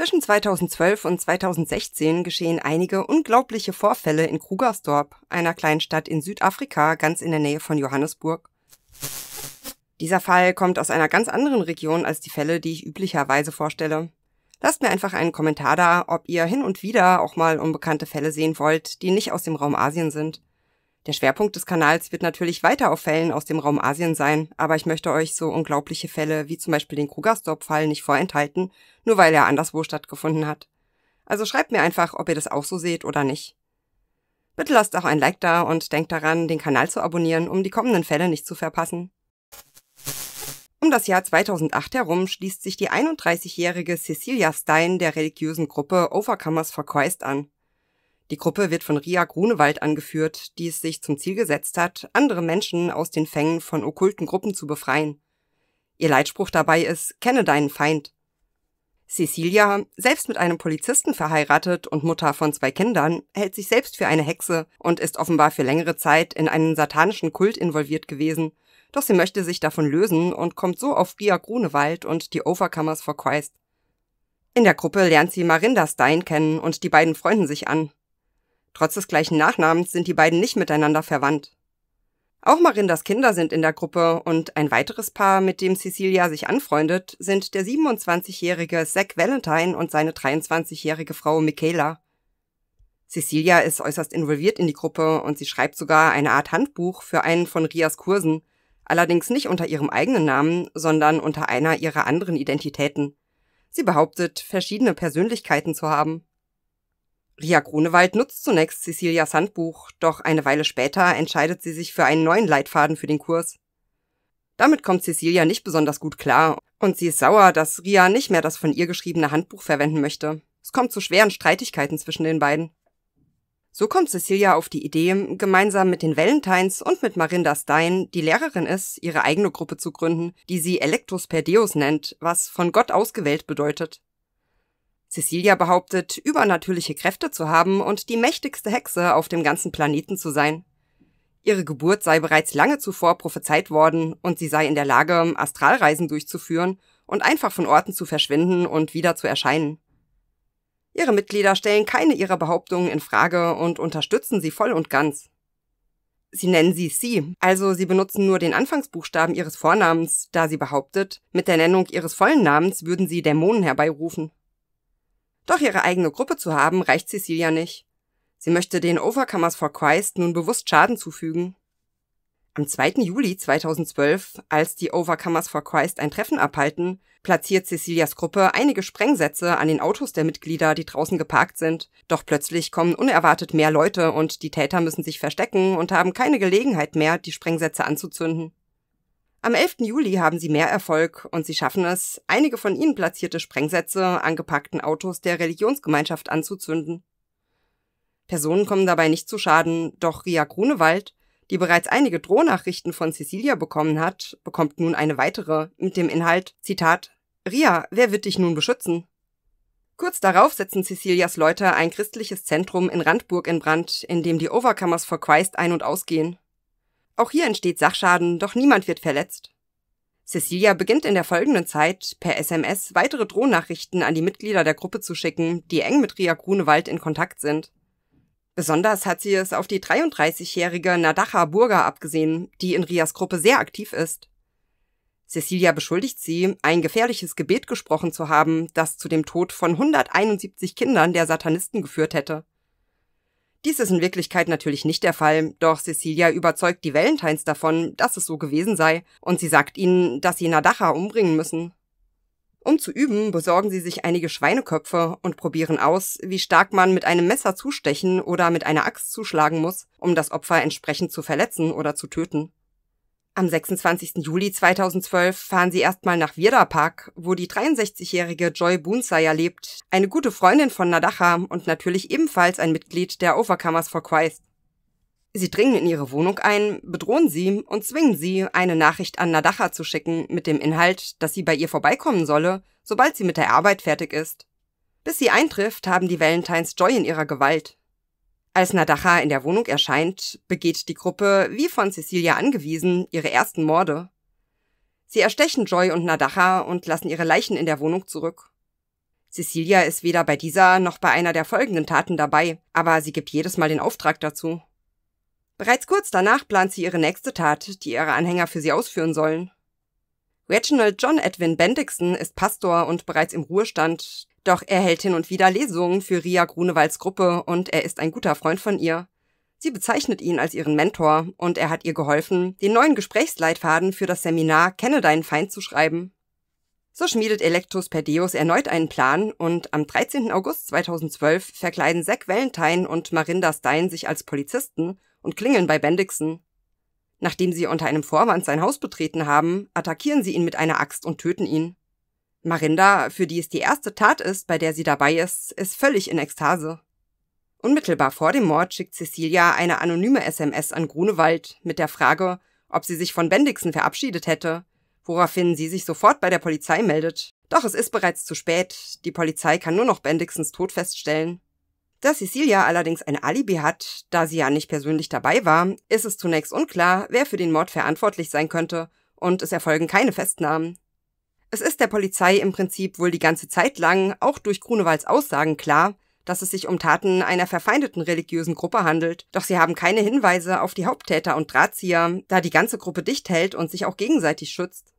Zwischen 2012 und 2016 geschehen einige unglaubliche Vorfälle in Krugersdorp, einer kleinen Stadt in Südafrika ganz in der Nähe von Johannesburg. Dieser Fall kommt aus einer ganz anderen Region als die Fälle, die ich üblicherweise vorstelle. Lasst mir einfach einen Kommentar da, ob ihr hin und wieder auch mal unbekannte Fälle sehen wollt, die nicht aus dem Raum Asien sind. Der Schwerpunkt des Kanals wird natürlich weiter auf Fällen aus dem Raum Asien sein, aber ich möchte euch so unglaubliche Fälle wie zum Beispiel den Krugersdorp-Fall nicht vorenthalten, nur weil er anderswo stattgefunden hat. Also schreibt mir einfach, ob ihr das auch so seht oder nicht. Bitte lasst auch ein Like da und denkt daran, den Kanal zu abonnieren, um die kommenden Fälle nicht zu verpassen. Um das Jahr 2008 herum schließt sich die 31-jährige Cecilia Stein der religiösen Gruppe Overcomers for Christ an. Die Gruppe wird von Ria Grunewald angeführt, die es sich zum Ziel gesetzt hat, andere Menschen aus den Fängen von okkulten Gruppen zu befreien. Ihr Leitspruch dabei ist, kenne deinen Feind. Cecilia, selbst mit einem Polizisten verheiratet und Mutter von zwei Kindern, hält sich selbst für eine Hexe und ist offenbar für längere Zeit in einen satanischen Kult involviert gewesen. Doch sie möchte sich davon lösen und kommt so auf Ria Grunewald und die Overcomers for Christ. In der Gruppe lernt sie Marinda Stein kennen und die beiden freunden sich an. Trotz des gleichen Nachnamens sind die beiden nicht miteinander verwandt. Auch Marindas Kinder sind in der Gruppe und ein weiteres Paar, mit dem Cecilia sich anfreundet, sind der 27-jährige Zack Valentine und seine 23-jährige Frau Michaela. Cecilia ist äußerst involviert in die Gruppe und sie schreibt sogar eine Art Handbuch für einen von Rias Kursen, allerdings nicht unter ihrem eigenen Namen, sondern unter einer ihrer anderen Identitäten. Sie behauptet, verschiedene Persönlichkeiten zu haben. Ria Grunewald nutzt zunächst Cecilias Handbuch, doch eine Weile später entscheidet sie sich für einen neuen Leitfaden für den Kurs. Damit kommt Cecilia nicht besonders gut klar und sie ist sauer, dass Ria nicht mehr das von ihr geschriebene Handbuch verwenden möchte. Es kommt zu schweren Streitigkeiten zwischen den beiden. So kommt Cecilia auf die Idee, gemeinsam mit den Valentines und mit Marinda Stein, die Lehrerin ist, ihre eigene Gruppe zu gründen, die sie Electus per Deus nennt, was von Gott ausgewählt bedeutet. Cecilia behauptet, übernatürliche Kräfte zu haben und die mächtigste Hexe auf dem ganzen Planeten zu sein. Ihre Geburt sei bereits lange zuvor prophezeit worden und sie sei in der Lage, Astralreisen durchzuführen und einfach von Orten zu verschwinden und wieder zu erscheinen. Ihre Mitglieder stellen keine ihrer Behauptungen in Frage und unterstützen sie voll und ganz. Sie nennen sie sie, also sie benutzen nur den Anfangsbuchstaben ihres Vornamens, da sie behauptet, mit der Nennung ihres vollen Namens würden sie Dämonen herbeirufen. Doch ihre eigene Gruppe zu haben, reicht Cecilia nicht. Sie möchte den Overcomers for Christ nun bewusst Schaden zufügen. Am 2. Juli 2012, als die Overcomers for Christ ein Treffen abhalten, platziert Cecilias Gruppe einige Sprengsätze an den Autos der Mitglieder, die draußen geparkt sind. Doch plötzlich kommen unerwartet mehr Leute und die Täter müssen sich verstecken und haben keine Gelegenheit mehr, die Sprengsätze anzuzünden. Am 11. Juli haben sie mehr Erfolg und sie schaffen es, einige von ihnen platzierte Sprengsätze an gepackten Autos der Religionsgemeinschaft anzuzünden. Personen kommen dabei nicht zu Schaden, doch Ria Grunewald, die bereits einige Drohnachrichten von Cecilia bekommen hat, bekommt nun eine weitere mit dem Inhalt, Zitat, Ria, wer wird dich nun beschützen? Kurz darauf setzen Cecilias Leute ein christliches Zentrum in Randburg in Brand, in dem die Overcomers for Christ ein- und ausgehen. Auch hier entsteht Sachschaden, doch niemand wird verletzt. Cecilia beginnt in der folgenden Zeit, per SMS weitere Drohnachrichten an die Mitglieder der Gruppe zu schicken, die eng mit Ria Grunewald in Kontakt sind. Besonders hat sie es auf die 33-jährige Nadacha Burger abgesehen, die in Rias Gruppe sehr aktiv ist. Cecilia beschuldigt sie, ein gefährliches Gebet gesprochen zu haben, das zu dem Tod von 171 Kindern der Satanisten geführt hätte. Dies ist in Wirklichkeit natürlich nicht der Fall, doch Cecilia überzeugt die Valentines davon, dass es so gewesen sei, und sie sagt ihnen, dass sie Nadacha umbringen müssen. Um zu üben, besorgen sie sich einige Schweineköpfe und probieren aus, wie stark man mit einem Messer zustechen oder mit einer Axt zuschlagen muss, um das Opfer entsprechend zu verletzen oder zu töten. Am 26. Juli 2012 fahren sie erstmal nach Wirda Park, wo die 63-jährige Joy Boonsaya lebt, eine gute Freundin von Nadacha und natürlich ebenfalls ein Mitglied der Overcomers for Christ. Sie dringen in ihre Wohnung ein, bedrohen sie und zwingen sie, eine Nachricht an Nadacha zu schicken mit dem Inhalt, dass sie bei ihr vorbeikommen solle, sobald sie mit der Arbeit fertig ist. Bis sie eintrifft, haben die Valentines Joy in ihrer Gewalt. Als Nadacha in der Wohnung erscheint, begeht die Gruppe, wie von Cecilia angewiesen, ihre ersten Morde. Sie erstechen Joy und Nadacha und lassen ihre Leichen in der Wohnung zurück. Cecilia ist weder bei dieser noch bei einer der folgenden Taten dabei, aber sie gibt jedes Mal den Auftrag dazu. Bereits kurz danach plant sie ihre nächste Tat, die ihre Anhänger für sie ausführen sollen. Reginald John Edwin Bendixson ist Pastor und bereits im Ruhestand, doch er hält hin und wieder Lesungen für Ria Grunewalds Gruppe und er ist ein guter Freund von ihr. Sie bezeichnet ihn als ihren Mentor und er hat ihr geholfen, den neuen Gesprächsleitfaden für das Seminar Kenne deinen Feind zu schreiben. So schmiedet Electus Perdeus erneut einen Plan und am 13. August 2012 verkleiden Zack Valentine und Marinda Stein sich als Polizisten und klingeln bei Bendixen. Nachdem sie unter einem Vorwand sein Haus betreten haben, attackieren sie ihn mit einer Axt und töten ihn. Marinda, für die es die erste Tat ist, bei der sie dabei ist, ist völlig in Ekstase. Unmittelbar vor dem Mord schickt Cecilia eine anonyme SMS an Grunewald mit der Frage, ob sie sich von Bendixen verabschiedet hätte, woraufhin sie sich sofort bei der Polizei meldet. Doch es ist bereits zu spät, die Polizei kann nur noch Bendixens Tod feststellen. Da Cecilia allerdings ein Alibi hat, da sie ja nicht persönlich dabei war, ist es zunächst unklar, wer für den Mord verantwortlich sein könnte, und es erfolgen keine Festnahmen. Es ist der Polizei im Prinzip wohl die ganze Zeit lang, auch durch Grunewalds Aussagen klar, dass es sich um Taten einer verfeindeten religiösen Gruppe handelt, doch sie haben keine Hinweise auf die Haupttäter und Drahtzieher, da die ganze Gruppe dicht hält und sich auch gegenseitig schützt.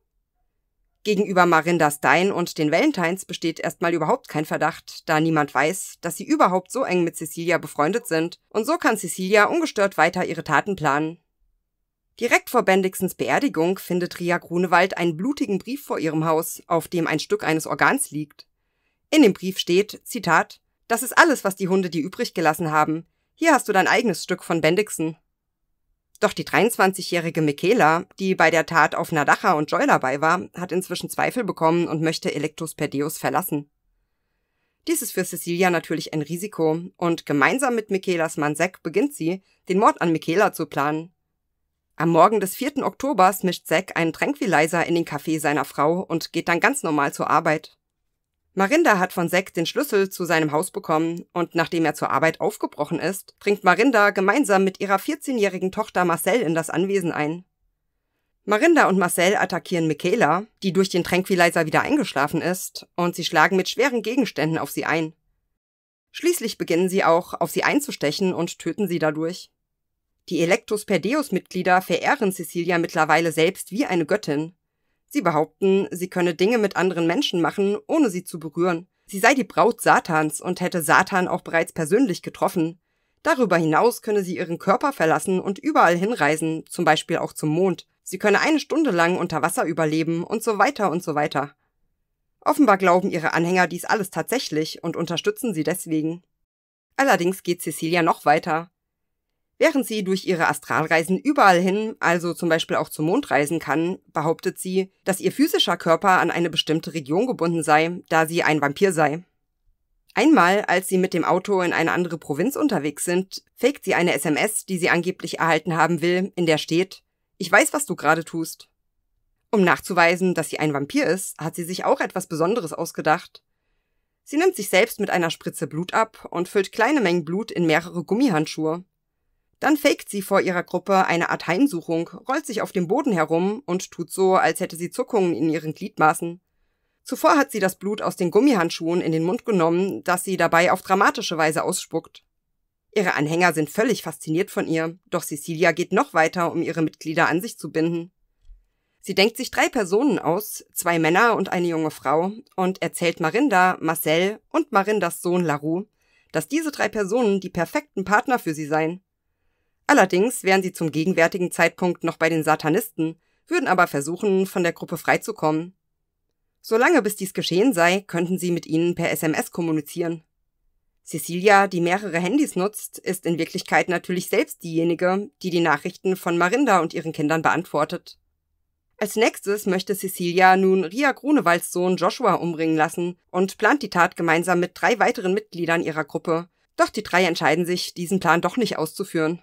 Gegenüber Marinda Stein und den Valentines besteht erstmal überhaupt kein Verdacht, da niemand weiß, dass sie überhaupt so eng mit Cecilia befreundet sind, und so kann Cecilia ungestört weiter ihre Taten planen. Direkt vor Bendixens Beerdigung findet Ria Grunewald einen blutigen Brief vor ihrem Haus, auf dem ein Stück eines Organs liegt. In dem Brief steht, Zitat, Das ist alles, was die Hunde dir übrig gelassen haben. Hier hast du dein eigenes Stück von Bendixen. Doch die 23-jährige Michaela, die bei der Tat auf Nadacha und Joy dabei war, hat inzwischen Zweifel bekommen und möchte Electus Perdeus verlassen. Dies ist für Cecilia natürlich ein Risiko und gemeinsam mit Michaelas Mann Zack beginnt sie, den Mord an Michaela zu planen. Am Morgen des 4. Oktobers mischt Zack einen Tranquilizer in den Kaffee seiner Frau und geht dann ganz normal zur Arbeit. Marinda hat von Zack den Schlüssel zu seinem Haus bekommen und nachdem er zur Arbeit aufgebrochen ist, dringt Marinda gemeinsam mit ihrer 14-jährigen Tochter Marcel in das Anwesen ein. Marinda und Marcel attackieren Michaela, die durch den Tranquilizer wieder eingeschlafen ist, und sie schlagen mit schweren Gegenständen auf sie ein. Schließlich beginnen sie auch, auf sie einzustechen und töten sie dadurch. Die Electus Perdeus-Mitglieder verehren Cecilia mittlerweile selbst wie eine Göttin. Sie behaupten, sie könne Dinge mit anderen Menschen machen, ohne sie zu berühren. Sie sei die Braut Satans und hätte Satan auch bereits persönlich getroffen. Darüber hinaus könne sie ihren Körper verlassen und überall hinreisen, zum Beispiel auch zum Mond. Sie könne eine Stunde lang unter Wasser überleben und so weiter und so weiter. Offenbar glauben ihre Anhänger dies alles tatsächlich und unterstützen sie deswegen. Allerdings geht Cecilia noch weiter. Während sie durch ihre Astralreisen überall hin, also zum Beispiel auch zum Mond reisen kann, behauptet sie, dass ihr physischer Körper an eine bestimmte Region gebunden sei, da sie ein Vampir sei. Einmal, als sie mit dem Auto in eine andere Provinz unterwegs sind, faked sie eine SMS, die sie angeblich erhalten haben will, in der steht, ich weiß, was du gerade tust. Um nachzuweisen, dass sie ein Vampir ist, hat sie sich auch etwas Besonderes ausgedacht. Sie nimmt sich selbst mit einer Spritze Blut ab und füllt kleine Mengen Blut in mehrere Gummihandschuhe. Dann faked sie vor ihrer Gruppe eine Art Heimsuchung, rollt sich auf dem Boden herum und tut so, als hätte sie Zuckungen in ihren Gliedmaßen. Zuvor hat sie das Blut aus den Gummihandschuhen in den Mund genommen, das sie dabei auf dramatische Weise ausspuckt. Ihre Anhänger sind völlig fasziniert von ihr, doch Cecilia geht noch weiter, um ihre Mitglieder an sich zu binden. Sie denkt sich drei Personen aus, zwei Männer und eine junge Frau, und erzählt Marinda, Marcel und Marindas Sohn Larue, dass diese drei Personen die perfekten Partner für sie seien. Allerdings wären sie zum gegenwärtigen Zeitpunkt noch bei den Satanisten, würden aber versuchen, von der Gruppe freizukommen. Solange bis dies geschehen sei, könnten sie mit ihnen per SMS kommunizieren. Cecilia, die mehrere Handys nutzt, ist in Wirklichkeit natürlich selbst diejenige, die die Nachrichten von Marinda und ihren Kindern beantwortet. Als nächstes möchte Cecilia nun Ria Grunewalds Sohn Joshua umbringen lassen und plant die Tat gemeinsam mit drei weiteren Mitgliedern ihrer Gruppe. Doch die drei entscheiden sich, diesen Plan doch nicht auszuführen.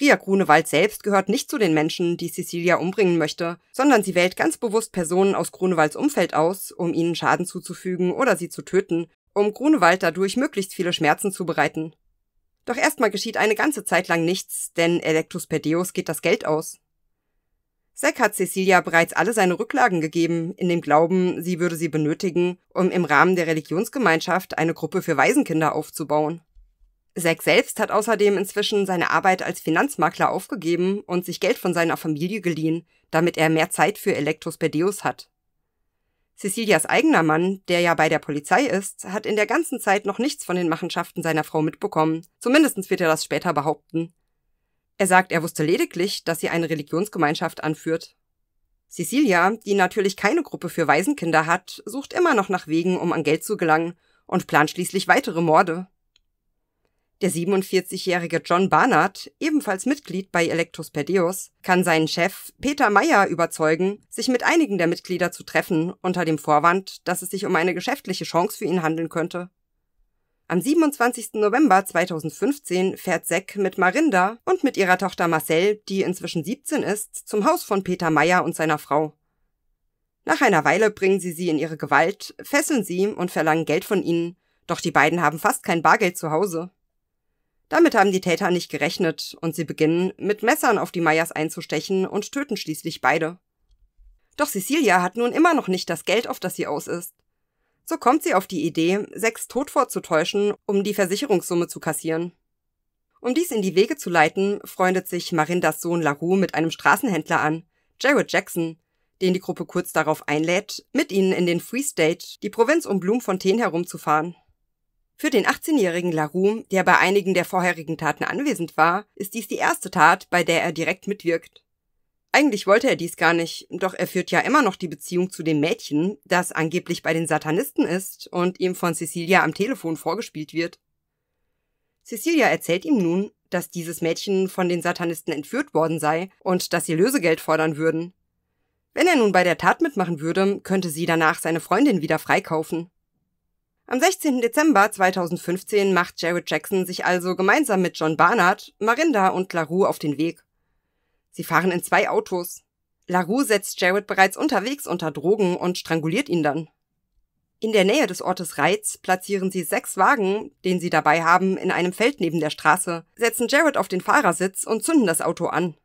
Ria Grunewald selbst gehört nicht zu den Menschen, die Cecilia umbringen möchte, sondern sie wählt ganz bewusst Personen aus Grunewalds Umfeld aus, um ihnen Schaden zuzufügen oder sie zu töten, um Grunewald dadurch möglichst viele Schmerzen zu bereiten. Doch erstmal geschieht eine ganze Zeit lang nichts, denn Electus Perdeus geht das Geld aus. Zack hat Cecilia bereits alle seine Rücklagen gegeben, in dem Glauben, sie würde sie benötigen, um im Rahmen der Religionsgemeinschaft eine Gruppe für Waisenkinder aufzubauen. Zack selbst hat außerdem inzwischen seine Arbeit als Finanzmakler aufgegeben und sich Geld von seiner Familie geliehen, damit er mehr Zeit für Elektrospedeus hat. Cecilias eigener Mann, der ja bei der Polizei ist, hat in der ganzen Zeit noch nichts von den Machenschaften seiner Frau mitbekommen, zumindest wird er das später behaupten. Er sagt, er wusste lediglich, dass sie eine Religionsgemeinschaft anführt. Cecilia, die natürlich keine Gruppe für Waisenkinder hat, sucht immer noch nach Wegen, um an Geld zu gelangen und plant schließlich weitere Morde. Der 47-jährige John Barnard, ebenfalls Mitglied bei Electus Perdeus, kann seinen Chef Peter Meyer überzeugen, sich mit einigen der Mitglieder zu treffen, unter dem Vorwand, dass es sich um eine geschäftliche Chance für ihn handeln könnte. Am 27. November 2015 fährt Zack mit Marinda und mit ihrer Tochter Marcel, die inzwischen 17 ist, zum Haus von Peter Meyer und seiner Frau. Nach einer Weile bringen sie sie in ihre Gewalt, fesseln sie und verlangen Geld von ihnen, doch die beiden haben fast kein Bargeld zu Hause. Damit haben die Täter nicht gerechnet und sie beginnen, mit Messern auf die Meyers einzustechen und töten schließlich beide. Doch Cecilia hat nun immer noch nicht das Geld, auf das sie aus ist. So kommt sie auf die Idee, Sex tot vorzutäuschen, um die Versicherungssumme zu kassieren. Um dies in die Wege zu leiten, freundet sich Marindas Sohn Larue mit einem Straßenhändler an, Jared Jackson, den die Gruppe kurz darauf einlädt, mit ihnen in den Free State, die Provinz um Bloemfontein herumzufahren. Für den 18-jährigen Larum, der bei einigen der vorherigen Taten anwesend war, ist dies die erste Tat, bei der er direkt mitwirkt. Eigentlich wollte er dies gar nicht, doch er führt ja immer noch die Beziehung zu dem Mädchen, das angeblich bei den Satanisten ist und ihm von Cecilia am Telefon vorgespielt wird. Cecilia erzählt ihm nun, dass dieses Mädchen von den Satanisten entführt worden sei und dass sie Lösegeld fordern würden. Wenn er nun bei der Tat mitmachen würde, könnte sie danach seine Freundin wieder freikaufen. Am 16. Dezember 2015 macht Jared Jackson sich also gemeinsam mit John Barnard, Marinda und LaRue auf den Weg. Sie fahren in zwei Autos. LaRue setzt Jared bereits unterwegs unter Drogen und stranguliert ihn dann. In der Nähe des Ortes Reitz platzieren sie sechs Wagen, den sie dabei haben, in einem Feld neben der Straße, setzen Jared auf den Fahrersitz und zünden das Auto an.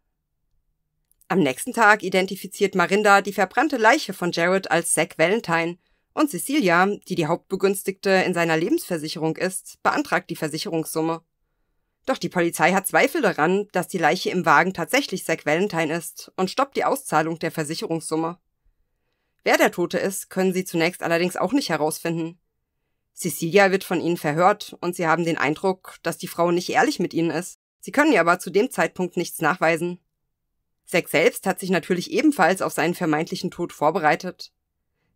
Am nächsten Tag identifiziert Marinda die verbrannte Leiche von Jared als Zack Valentine, und Cecilia, die die Hauptbegünstigte in seiner Lebensversicherung ist, beantragt die Versicherungssumme. Doch die Polizei hat Zweifel daran, dass die Leiche im Wagen tatsächlich Zack Valentine ist und stoppt die Auszahlung der Versicherungssumme. Wer der Tote ist, können sie zunächst allerdings auch nicht herausfinden. Cecilia wird von ihnen verhört und sie haben den Eindruck, dass die Frau nicht ehrlich mit ihnen ist. Sie können ihr aber zu dem Zeitpunkt nichts nachweisen. Zack selbst hat sich natürlich ebenfalls auf seinen vermeintlichen Tod vorbereitet.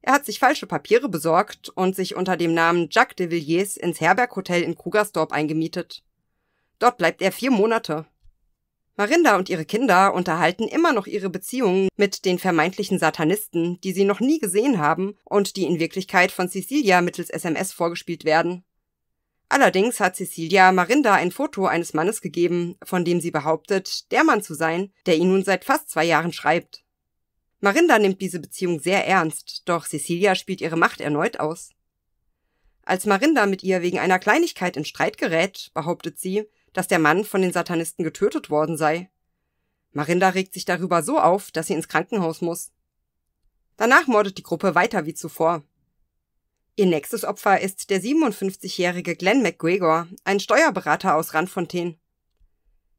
Er hat sich falsche Papiere besorgt und sich unter dem Namen Jacques de Villiers ins Herberghotel in Krugersdorp eingemietet. Dort bleibt er vier Monate. Marinda und ihre Kinder unterhalten immer noch ihre Beziehungen mit den vermeintlichen Satanisten, die sie noch nie gesehen haben und die in Wirklichkeit von Cecilia mittels SMS vorgespielt werden. Allerdings hat Cecilia Marinda ein Foto eines Mannes gegeben, von dem sie behauptet, der Mann zu sein, der ihn nun seit fast zwei Jahren schreibt. Marinda nimmt diese Beziehung sehr ernst, doch Cecilia spielt ihre Macht erneut aus. Als Marinda mit ihr wegen einer Kleinigkeit in Streit gerät, behauptet sie, dass der Mann von den Satanisten getötet worden sei. Marinda regt sich darüber so auf, dass sie ins Krankenhaus muss. Danach mordet die Gruppe weiter wie zuvor. Ihr nächstes Opfer ist der 57-jährige Glenn McGregor, ein Steuerberater aus Randfontein.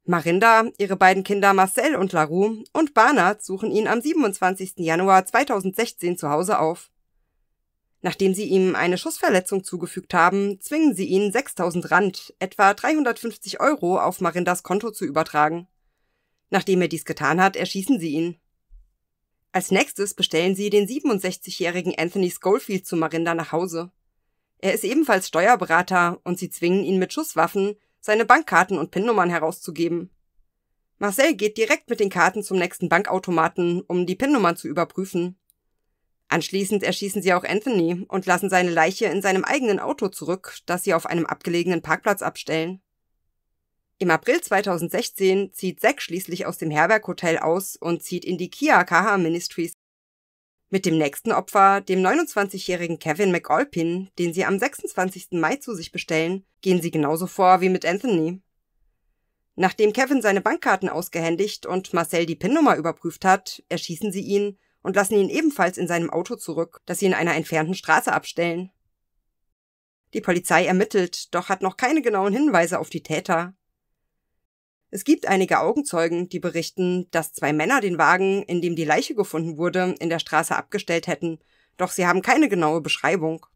Marinda, ihre beiden Kinder Marcel und Larue und Barnard suchen ihn am 27. Januar 2016 zu Hause auf. Nachdem sie ihm eine Schussverletzung zugefügt haben, zwingen sie ihn 6000 Rand, etwa 350 Euro, auf Marindas Konto zu übertragen. Nachdem er dies getan hat, erschießen sie ihn. Als nächstes bestellen sie den 67-jährigen Anthony Schofield zu Marinda nach Hause. Er ist ebenfalls Steuerberater und sie zwingen ihn mit Schusswaffen, seine Bankkarten und PIN-Nummern herauszugeben. Marcel geht direkt mit den Karten zum nächsten Bankautomaten, um die PIN-Nummern zu überprüfen. Anschließend erschießen sie auch Anthony und lassen seine Leiche in seinem eigenen Auto zurück, das sie auf einem abgelegenen Parkplatz abstellen. Im April 2016 zieht Zack schließlich aus dem Herberghotel aus und zieht in die Kia Kaha Ministries mit dem nächsten Opfer, dem 29-jährigen Kevin McAlpin, den sie am 26. Mai zu sich bestellen, gehen sie genauso vor wie mit Anthony. Nachdem Kevin seine Bankkarten ausgehändigt und Marcel die PIN-Nummer überprüft hat, erschießen sie ihn und lassen ihn ebenfalls in seinem Auto zurück, das sie in einer entfernten Straße abstellen. Die Polizei ermittelt, doch hat noch keine genauen Hinweise auf die Täter. Es gibt einige Augenzeugen, die berichten, dass zwei Männer den Wagen, in dem die Leiche gefunden wurde, in der Straße abgestellt hätten, doch sie haben keine genaue Beschreibung.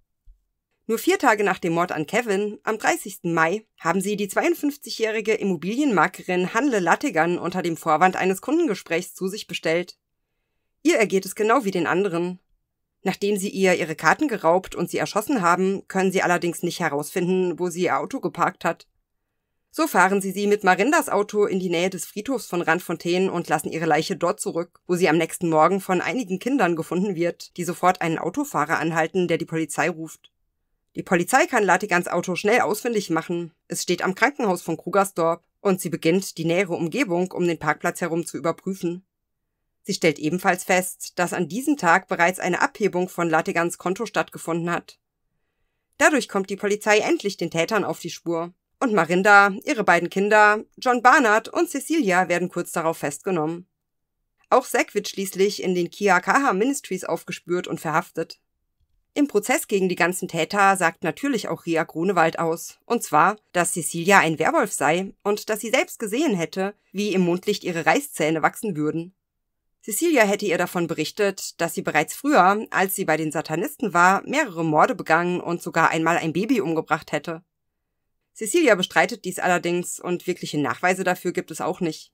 Nur vier Tage nach dem Mord an Kevin, am 30. Mai, haben sie die 52-jährige Immobilienmaklerin Hanle Lattigan unter dem Vorwand eines Kundengesprächs zu sich bestellt. Ihr ergeht es genau wie den anderen. Nachdem sie ihr ihre Karten geraubt und sie erschossen haben, können sie allerdings nicht herausfinden, wo sie ihr Auto geparkt hat. So fahren sie sie mit Marindas Auto in die Nähe des Friedhofs von Randfontein und lassen ihre Leiche dort zurück, wo sie am nächsten Morgen von einigen Kindern gefunden wird, die sofort einen Autofahrer anhalten, der die Polizei ruft. Die Polizei kann Latigans Auto schnell ausfindig machen. Es steht am Krankenhaus von Krugersdorp und sie beginnt, die nähere Umgebung um den Parkplatz herum zu überprüfen. Sie stellt ebenfalls fest, dass an diesem Tag bereits eine Abhebung von Latigans Konto stattgefunden hat. Dadurch kommt die Polizei endlich den Tätern auf die Spur und Marinda, ihre beiden Kinder, John Barnard und Cecilia werden kurz darauf festgenommen. Auch Zack wird schließlich in den Kiakaha Ministries aufgespürt und verhaftet. Im Prozess gegen die ganzen Täter sagt natürlich auch Ria Grunewald aus, und zwar, dass Cecilia ein Werwolf sei und dass sie selbst gesehen hätte, wie im Mondlicht ihre Reißzähne wachsen würden. Cecilia hätte ihr davon berichtet, dass sie bereits früher, als sie bei den Satanisten war, mehrere Morde begangen und sogar einmal ein Baby umgebracht hätte. Cecilia bestreitet dies allerdings und wirkliche Nachweise dafür gibt es auch nicht.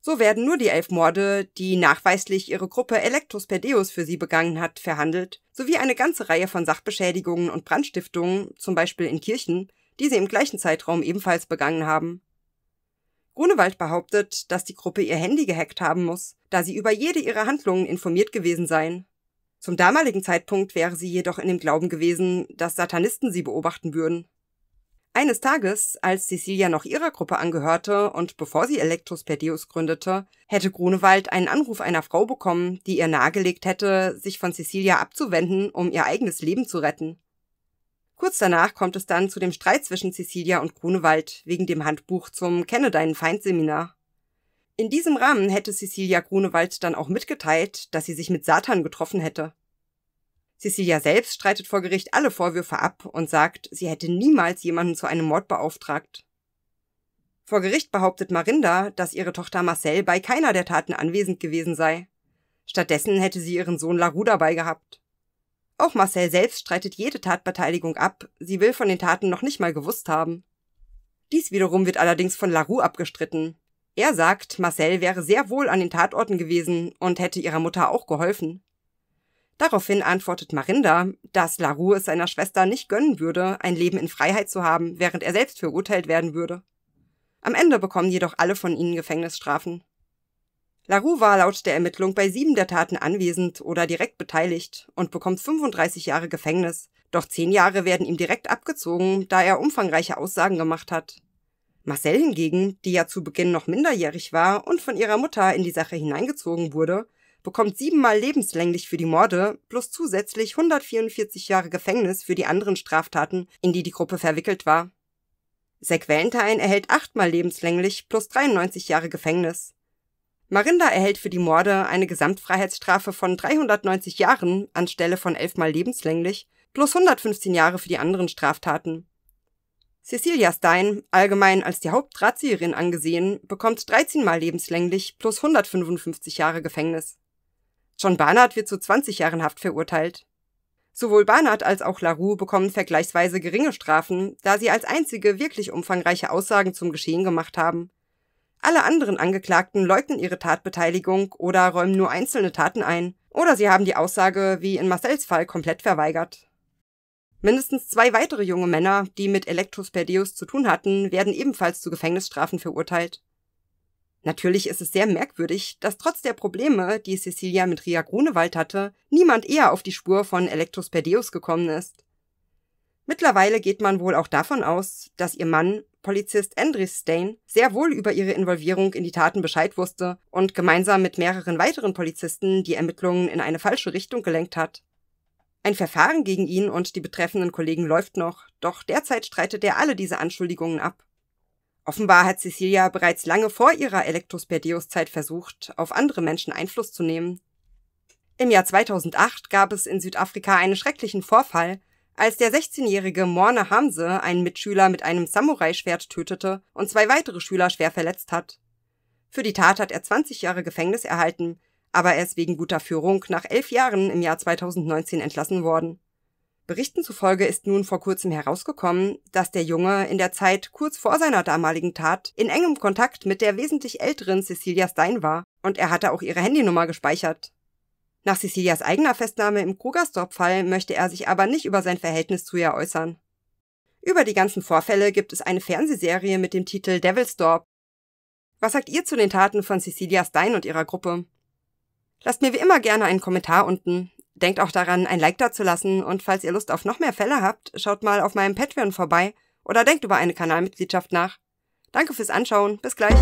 So werden nur die elf Morde, die nachweislich ihre Gruppe Electus Perdeus für sie begangen hat, verhandelt, sowie eine ganze Reihe von Sachbeschädigungen und Brandstiftungen, zum Beispiel in Kirchen, die sie im gleichen Zeitraum ebenfalls begangen haben. Grunewald behauptet, dass die Gruppe ihr Handy gehackt haben muss, da sie über jede ihrer Handlungen informiert gewesen seien. Zum damaligen Zeitpunkt wäre sie jedoch in dem Glauben gewesen, dass Satanisten sie beobachten würden. Eines Tages, als Cecilia noch ihrer Gruppe angehörte und bevor sie Electus Perdius gründete, hätte Grunewald einen Anruf einer Frau bekommen, die ihr nahegelegt hätte, sich von Cecilia abzuwenden, um ihr eigenes Leben zu retten. Kurz danach kommt es dann zu dem Streit zwischen Cecilia und Grunewald wegen dem Handbuch zum Kenne deinen Feind Seminar. In diesem Rahmen hätte Cecilia Grunewald dann auch mitgeteilt, dass sie sich mit Satan getroffen hätte. Cecilia selbst streitet vor Gericht alle Vorwürfe ab und sagt, sie hätte niemals jemanden zu einem Mord beauftragt. Vor Gericht behauptet Marinda, dass ihre Tochter Marcel bei keiner der Taten anwesend gewesen sei. Stattdessen hätte sie ihren Sohn Larue dabei gehabt. Auch Marcel selbst streitet jede Tatbeteiligung ab, sie will von den Taten noch nicht mal gewusst haben. Dies wiederum wird allerdings von Larue abgestritten. Er sagt, Marcel wäre sehr wohl an den Tatorten gewesen und hätte ihrer Mutter auch geholfen. Daraufhin antwortet Marinda, dass LaRue es seiner Schwester nicht gönnen würde, ein Leben in Freiheit zu haben, während er selbst verurteilt werden würde. Am Ende bekommen jedoch alle von ihnen Gefängnisstrafen. LaRue war laut der Ermittlung bei sieben der Taten anwesend oder direkt beteiligt und bekommt 35 Jahre Gefängnis, doch zehn Jahre werden ihm direkt abgezogen, da er umfangreiche Aussagen gemacht hat. Marcel hingegen, die ja zu Beginn noch minderjährig war und von ihrer Mutter in die Sache hineingezogen wurde, bekommt siebenmal lebenslänglich für die Morde plus zusätzlich 144 Jahre Gefängnis für die anderen Straftaten, in die die Gruppe verwickelt war. Zack Valentine erhält achtmal lebenslänglich plus 93 Jahre Gefängnis. Marinda erhält für die Morde eine Gesamtfreiheitsstrafe von 390 Jahren anstelle von elfmal lebenslänglich plus 115 Jahre für die anderen Straftaten. Cecilia Stein, allgemein als die Hauptdrahtzieherin angesehen, bekommt 13 mal lebenslänglich plus 155 Jahre Gefängnis. John Barnard wird zu 20 Jahren Haft verurteilt. Sowohl Barnard als auch LaRue bekommen vergleichsweise geringe Strafen, da sie als einzige wirklich umfangreiche Aussagen zum Geschehen gemacht haben. Alle anderen Angeklagten leugnen ihre Tatbeteiligung oder räumen nur einzelne Taten ein, oder sie haben die Aussage, wie in Marcells Fall, komplett verweigert. Mindestens zwei weitere junge Männer, die mit Electus zu tun hatten, werden ebenfalls zu Gefängnisstrafen verurteilt. Natürlich ist es sehr merkwürdig, dass trotz der Probleme, die Cecilia mit Ria Grunewald hatte, niemand eher auf die Spur von Electospedius gekommen ist. Mittlerweile geht man wohl auch davon aus, dass ihr Mann, Polizist Andris Stain, sehr wohl über ihre Involvierung in die Taten Bescheid wusste und gemeinsam mit mehreren weiteren Polizisten die Ermittlungen in eine falsche Richtung gelenkt hat. Ein Verfahren gegen ihn und die betreffenden Kollegen läuft noch, doch derzeit streitet er alle diese Anschuldigungen ab. Offenbar hat Cecilia bereits lange vor ihrer elektrosperdeus zeit versucht, auf andere Menschen Einfluss zu nehmen. Im Jahr 2008 gab es in Südafrika einen schrecklichen Vorfall, als der 16-jährige Morne Hamse einen Mitschüler mit einem Samurai-Schwert tötete und zwei weitere Schüler schwer verletzt hat. Für die Tat hat er 20 Jahre Gefängnis erhalten, aber er ist wegen guter Führung nach elf Jahren im Jahr 2019 entlassen worden. Berichten zufolge ist nun vor kurzem herausgekommen, dass der Junge in der Zeit kurz vor seiner damaligen Tat in engem Kontakt mit der wesentlich älteren Cecilia Stein war und er hatte auch ihre Handynummer gespeichert. Nach Cecilias eigener Festnahme im Krugersdorp-Fall möchte er sich aber nicht über sein Verhältnis zu ihr äußern. Über die ganzen Vorfälle gibt es eine Fernsehserie mit dem Titel Devilsdorp. Was sagt ihr zu den Taten von Cecilia Stein und ihrer Gruppe? Lasst mir wie immer gerne einen Kommentar unten denkt auch daran, ein Like da zu lassen und falls ihr Lust auf noch mehr Fälle habt, schaut mal auf meinem Patreon vorbei oder denkt über eine Kanalmitgliedschaft nach. Danke fürs Anschauen, bis gleich.